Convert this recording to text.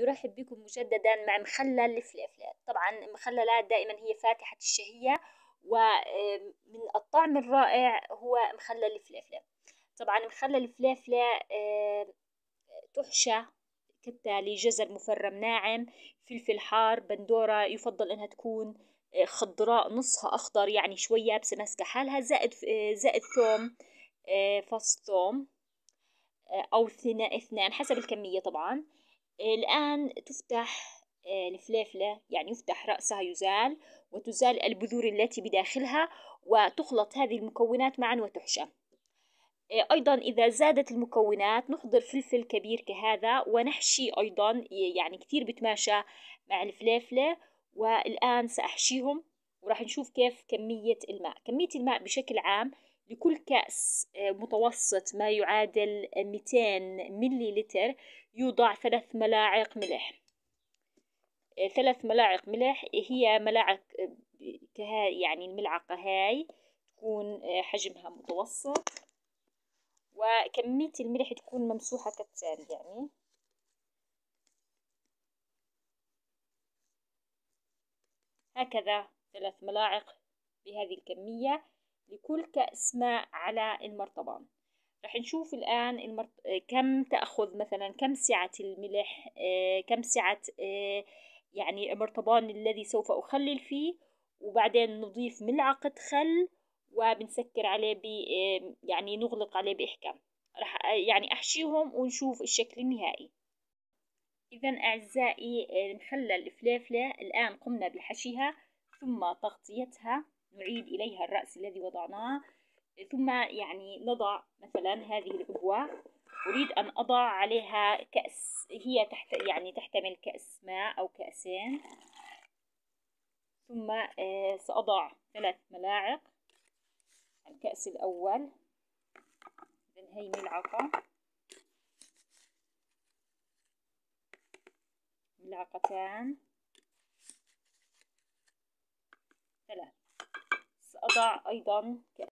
نرحب بكم مجددا مع مخلل الفليفلات طبعا المخللات دائما هي فاتحة الشهية ومن الطعم الرائع هو مخلل الفليفلة طبعا مخلل الفليفلة تحشى كالتالي جزر مفرم ناعم فلفل حار بندورة يفضل انها تكون آه، خضراء نصها اخضر يعني شوية يابسة ماسكة حالها زائد آه، زائد ثوم آه، فص ثوم او اثنين حسب الكمية طبعا الآن تفتح آه، الفليفلة يعني يفتح رأسها يزال وتزال البذور التي بداخلها وتخلط هذه المكونات معا وتحشى آه، أيضا إذا زادت المكونات نحضر فلفل كبير كهذا ونحشي أيضا يعني كثير بتماشى مع الفليفلة والآن سأحشيهم وراح نشوف كيف كمية الماء كمية الماء بشكل عام لكل كأس آه، متوسط ما يعادل 200 ملي لتر يوضع ثلاث ملاعق ملح آه، ثلاث ملاعق ملح هي ملاعق آه، كهاي يعني الملعقة هاي تكون حجمها متوسط وكمية الملح تكون ممسوحة كالتالي يعني هكذا ثلاث ملاعق بهذه الكمية لكل كأس ماء على المرطبان رح نشوف الآن المرت... كم تأخذ مثلا كم سعة الملح آه، كم سعة آه، يعني مرطبان الذي سوف أخلل فيه وبعدين نضيف ملعقة خل وبنسكر عليه ب آه، يعني نغلق عليه بإحكام رح يعني أحشيهم ونشوف الشكل النهائي إذا أعزائي المخلل الفليفلة الآن قمنا بحشيها ثم تغطيتها نعيد إليها الرأس الذي وضعناه ثم يعني نضع مثلا هذه الأبوة أريد أن أضع عليها كأس هي تحت يعني تحتمل كأس ماء أو كأسين ثم آه، سأضع ثلاث ملاعق الكأس الأول إذا هي ملعقة ملعقتان that you done.